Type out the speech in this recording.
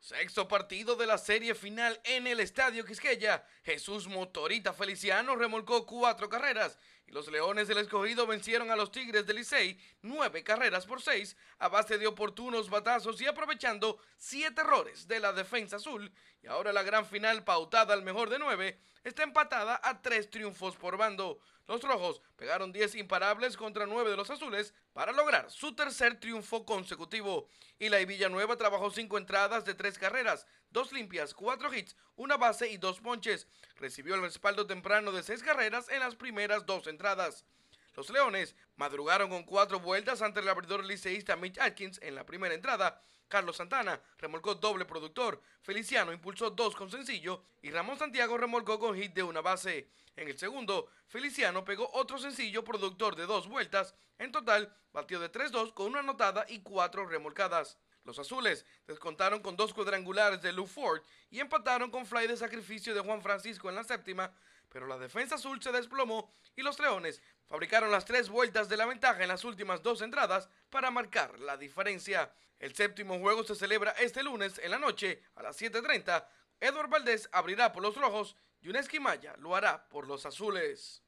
Sexto partido de la serie final en el Estadio Quisqueya. Jesús Motorita Feliciano remolcó cuatro carreras y los Leones del Escogido vencieron a los Tigres del Licey nueve carreras por seis a base de oportunos batazos y aprovechando siete errores de la defensa azul. Y ahora la gran final pautada al mejor de nueve está empatada a tres triunfos por bando. Los rojos pegaron diez imparables contra nueve de los azules para lograr su tercer triunfo consecutivo. Y la Villanueva trabajó cinco entradas de tres carreras, dos limpias, cuatro hits, una base y dos ponches. Recibió el respaldo temprano de seis carreras en las primeras dos entradas. Los Leones madrugaron con cuatro vueltas ante el abridor liceísta Mitch Atkins en la primera entrada. Carlos Santana remolcó doble productor, Feliciano impulsó dos con sencillo y Ramón Santiago remolcó con hit de una base. En el segundo, Feliciano pegó otro sencillo productor de dos vueltas. En total, batió de 3-2 con una anotada y cuatro remolcadas. Los azules descontaron con dos cuadrangulares de Lou Ford y empataron con fly de sacrificio de Juan Francisco en la séptima, pero la defensa azul se desplomó y los Leones fabricaron las tres vueltas de la ventaja en las últimas dos entradas para marcar la diferencia. El séptimo juego se celebra este lunes en la noche a las 7.30. Edward Valdés abrirá por los rojos, y y Maya lo hará por los azules.